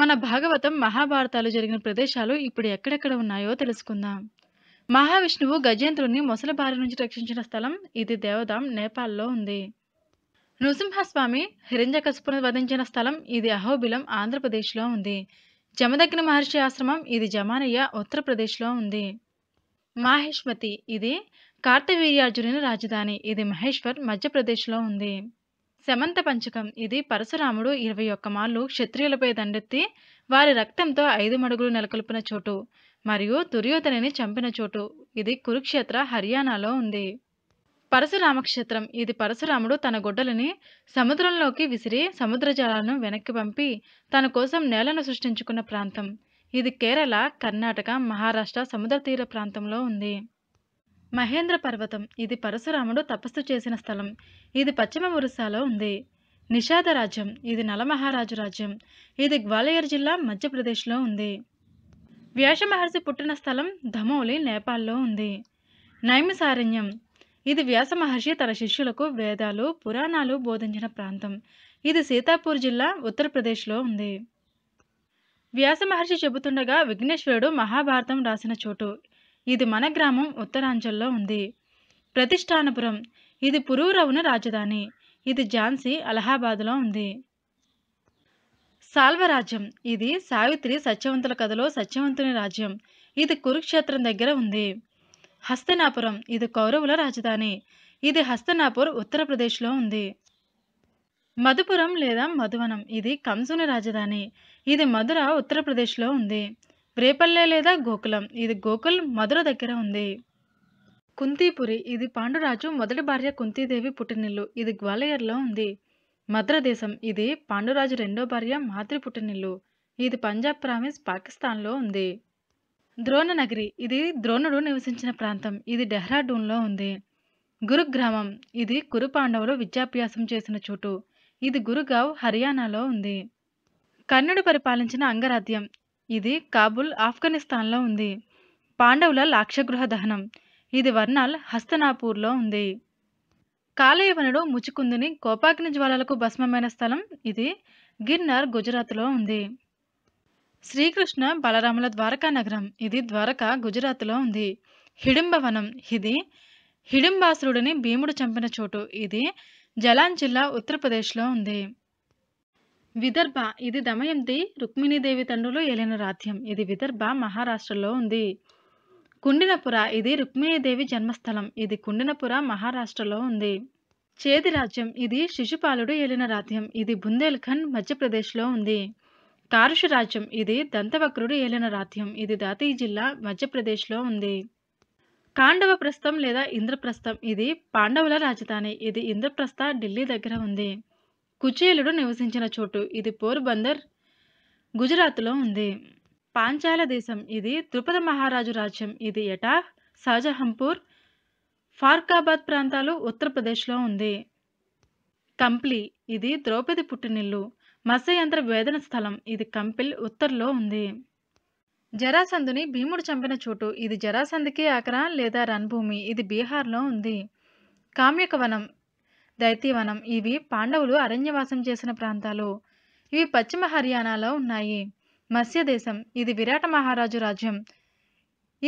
మన భాగవతం మహాభారతాలు జరిగిన ప్రదేశాలు ఇప్పుడు ఎక్కడెక్కడ ఉన్నాయో తెలుసుకుందాం మహావిష్ణువు గజేంద్రుని మొసలి బారి నుంచి రక్షించిన స్థలం ఇది దేవదాం నేపాల్లో ఉంది నృసింహస్వామి హిరంజకశుపును వధించిన స్థలం ఇది అహోబిలం ఆంధ్రప్రదేశ్లో ఉంది జమదగ్ని మహర్షి ఆశ్రమం ఇది జమానయ్య ఉత్తరప్రదేశ్లో ఉంది మాహేష్మతి ఇది కార్తవీర్యార్జునుని రాజధాని ఇది మహేశ్వర్ మధ్యప్రదేశ్లో ఉంది శమంత పంచకం ఇది పరశురాముడు ఇరవై ఒక్క మార్లు క్షత్రియులపై దండెత్తి వారి రక్తంతో ఐదు మడుగులు నెలకొల్పిన చోటు మరియు దుర్యోధనని చంపిన చోటు ఇది కురుక్షేత్ర హర్యానాలో ఉంది పరశురామక్షేత్రం ఇది పరశురాముడు తన గొడ్డలని సముద్రంలోకి విసిరి సముద్ర జలాలను వెనక్కి పంపి తన కోసం నేలను సృష్టించుకున్న ప్రాంతం ఇది కేరళ కర్ణాటక మహారాష్ట్ర సముద్ర తీర ప్రాంతంలో ఉంది మహేంద్ర పర్వతం ఇది పరశురాముడు తపస్సు చేసిన స్థలం ఇది పశ్చిమ ఒరిస్సాలో ఉంది నిషాద రాజ్యం ఇది నలమహారాజు రాజ్యం ఇది గ్వాలియర్ జిల్లా మధ్యప్రదేశ్లో ఉంది వ్యాస మహర్షి పుట్టిన స్థలం ధమౌలి నేపాల్లో ఉంది నైమిసారణ్యం ఇది వ్యాస మహర్షి తన శిష్యులకు వేదాలు పురాణాలు బోధించిన ప్రాంతం ఇది సీతాపూర్ జిల్లా ఉత్తరప్రదేశ్లో ఉంది వ్యాస మహర్షి చెబుతుండగా విఘ్నేశ్వరుడు మహాభారతం రాసిన చోటు ఇది మన గ్రామం ఉత్తరాంచల్లో ఉంది ప్రతిష్టానపురం ఇది పురూరవున రాజధాని ఇది ఝాన్సీ అలహాబాద్లో ఉంది సాల్వరాజ్యం ఇది సావిత్రి సత్యవంతుల కథలో సత్యవంతుని రాజ్యం ఇది కురుక్షేత్రం దగ్గర ఉంది హస్తనాపురం ఇది కౌరవుల రాజధాని ఇది హస్తనాపూర్ ఉత్తరప్రదేశ్లో ఉంది మధుపురం లేదా మధువనం ఇది కంసుని రాజధాని ఇది మధుర ఉత్తరప్రదేశ్లో ఉంది రేపల్లె లేదా గోకులం ఇది గోకుల్ మధుర దగ్గర ఉంది కుంతీపురి ఇది పాండురాజు మొదటి భార్య కుంతీదేవి పుట్టినిల్లు ఇది గ్వాలియర్లో ఉంది మద్రదేశం ఇది పాండురాజు రెండో భార్య మాతృ పుట్టినిల్లు ఇది పంజాబ్ ప్రావిన్స్ పాకిస్తాన్లో ఉంది ద్రోణ నగరి ఇది ద్రోణుడు నివసించిన ప్రాంతం ఇది డెహ్రాడూన్లో ఉంది గురుగ్రామం ఇది కురు పాండవులు విద్యాభ్యాసం చేసిన చోటు ఇది గురుగావ్ హర్యానాలో ఉంది కర్ణుడు పరిపాలించిన అంగరాజ్యం ఇది కాబుల్ ఆఫ్ఘనిస్తాన్లో ఉంది పాండవుల లాక్షగృహ దహనం ఇది వర్నాల్ హస్తనాపూర్లో ఉంది కాలయవనుడు ముచుకుందుని కోపాగ్ని జ్వాలలకు భస్మమైన స్థలం ఇది గిర్నార్ గుజరాత్లో ఉంది శ్రీకృష్ణ బలరాముల ద్వారకా నగరం ఇది ద్వారకా గుజరాత్లో ఉంది హిడింబవనం ఇది హిడింబాసురుడిని భీముడు చంపిన చోటు ఇది జలాన్ జిల్లా ఉత్తరప్రదేశ్లో ఉంది విదర్భ ఇది దమయంతి రుక్మిణీదేవి తండ్రులు ఏలిన రాజ్యం ఇది విదర్భ మహారాష్ట్రలో ఉంది కుండినపుర ఇది రుక్మిణీదేవి జన్మస్థలం ఇది కుండినపుర మహారాష్ట్రలో ఉంది చేది రాజ్యం ఇది శిశుపాలుడు ఏలిన రాజ్యం ఇది బుందేల్ఖండ్ మధ్యప్రదేశ్లో ఉంది కారుష రాజ్యం ఇది దంతవక్రుడు ఏలిన రాజ్యం ఇది దాతీ జిల్లా మధ్యప్రదేశ్లో ఉంది కాండవ ప్రస్థం లేదా ఇంద్రప్రస్థం ఇది పాండవుల రాజధాని ఇది ఇంద్రప్రస్థ ఢిల్లీ దగ్గర ఉంది కుచేలుడు నివసించిన చోటు ఇది పోర్బందర్ గుజరాత్లో ఉంది పాంచాల దేశం ఇది త్రిపద మహారాజు రాజ్యం ఇది ఎటా షాజహంపూర్ ఫార్కాబాద్ ప్రాంతాలు ఉత్తరప్రదేశ్లో ఉంది కంప్లీ ఇది ద్రౌపది పుట్టినిల్లు మత్స్యంత్ర వేదన స్థలం ఇది కంపిల్ ఉత్తర్లో ఉంది జరాసంధుని భీముడు చంపిన చోటు ఇది జరాసంధికి ఆకరా లేదా రణభూమి ఇది బీహార్లో ఉంది కామ్యకవనం దైతీవనం ఇవి పాండవులు అరణ్యవాసం చేసిన ప్రాంతాలు ఇవి పశ్చిమ హర్యానాలో ఉన్నాయి మత్స్య దేశం ఇది విరాట మహారాజు రాజ్యం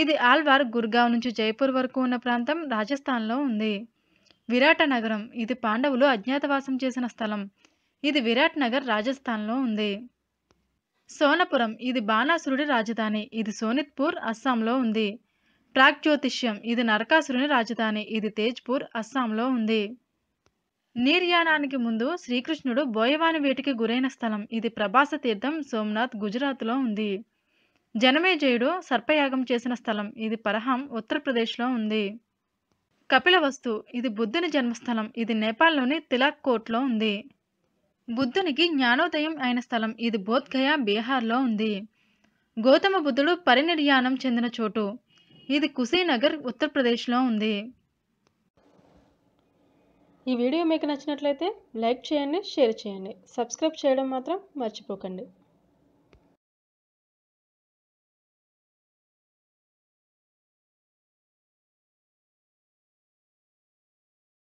ఇది ఆల్వార్ గుర్గావ్ నుంచి జైపూర్ వరకు ఉన్న ప్రాంతం రాజస్థాన్లో ఉంది విరాట నగరం ఇది పాండవులు అజ్ఞాతవాసం చేసిన స్థలం ఇది విరాట్ నగర్ రాజస్థాన్లో ఉంది సోనపురం ఇది బాణాసురుడి రాజధాని ఇది సోనిత్పూర్ అస్సాంలో ఉంది ప్రాగ్ ఇది నరకాసురుని రాజధాని ఇది తేజ్పూర్ అస్సాంలో ఉంది నిర్యాణానికి ముందు శ్రీకృష్ణుడు బోయవాని వేటికి గురైన స్థలం ఇది ప్రభాస తీర్థం సోమనాథ్ గుజరాత్లో ఉంది జనమేజయుడు సర్పయాగం చేసిన స్థలం ఇది పరహం ఉత్తరప్రదేశ్లో ఉంది కపిలవస్తు ఇది బుద్ధుని జన్మస్థలం ఇది నేపాల్లోని తిలాక్ కోట్లో ఉంది బుద్ధునికి జ్ఞానోదయం అయిన స్థలం ఇది బోధ్గయ బీహార్లో ఉంది గౌతమ బుద్ధుడు పరినిర్యాణం చెందిన చోటు ఇది కుశీనగర్ ఉత్తరప్రదేశ్లో ఉంది ఈ వీడియో మీకు నచ్చినట్లయితే లైక్ చేయండి షేర్ చేయండి సబ్స్క్రైబ్ చేయడం మాత్రం మర్చిపోకండి